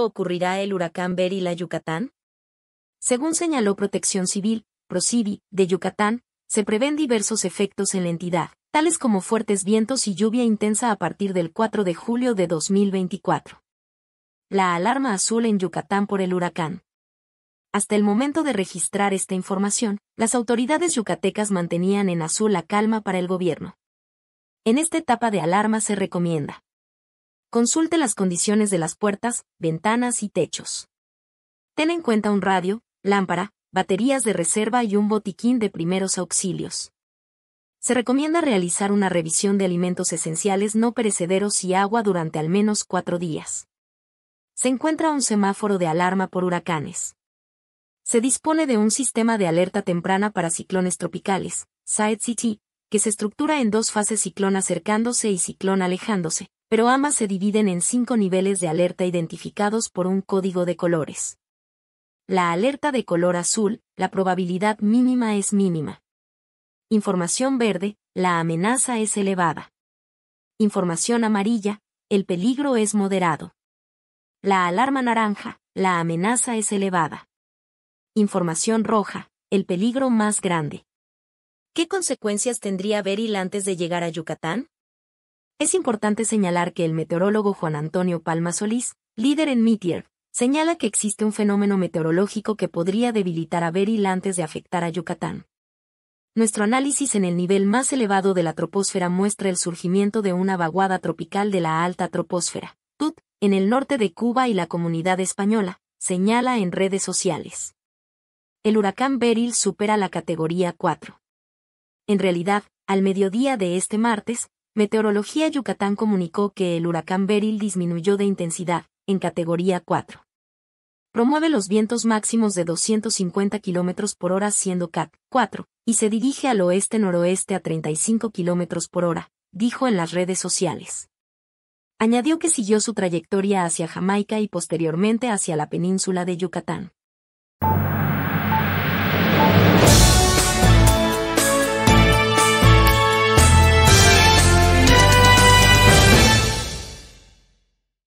ocurrirá el huracán Berila Yucatán? Según señaló Protección Civil, Procivi, de Yucatán, se prevén diversos efectos en la entidad, tales como fuertes vientos y lluvia intensa a partir del 4 de julio de 2024. La alarma azul en Yucatán por el huracán. Hasta el momento de registrar esta información, las autoridades yucatecas mantenían en azul la calma para el gobierno. En esta etapa de alarma se recomienda Consulte las condiciones de las puertas, ventanas y techos. Ten en cuenta un radio, lámpara, baterías de reserva y un botiquín de primeros auxilios. Se recomienda realizar una revisión de alimentos esenciales no perecederos y agua durante al menos cuatro días. Se encuentra un semáforo de alarma por huracanes. Se dispone de un sistema de alerta temprana para ciclones tropicales, Side City, que se estructura en dos fases ciclón acercándose y ciclón alejándose, pero ambas se dividen en cinco niveles de alerta identificados por un código de colores. La alerta de color azul, la probabilidad mínima es mínima. Información verde, la amenaza es elevada. Información amarilla, el peligro es moderado. La alarma naranja, la amenaza es elevada. Información roja, el peligro más grande. ¿Qué consecuencias tendría Beryl antes de llegar a Yucatán? Es importante señalar que el meteorólogo Juan Antonio Palma Solís, líder en Meteor, señala que existe un fenómeno meteorológico que podría debilitar a Beryl antes de afectar a Yucatán. Nuestro análisis en el nivel más elevado de la troposfera muestra el surgimiento de una vaguada tropical de la alta troposfera, TUT, en el norte de Cuba y la comunidad española, señala en redes sociales. El huracán Beryl supera la categoría 4. En realidad, al mediodía de este martes, Meteorología Yucatán comunicó que el huracán Beryl disminuyó de intensidad, en categoría 4. Promueve los vientos máximos de 250 km por hora siendo CAT 4, y se dirige al oeste-noroeste a 35 km por hora, dijo en las redes sociales. Añadió que siguió su trayectoria hacia Jamaica y posteriormente hacia la península de Yucatán.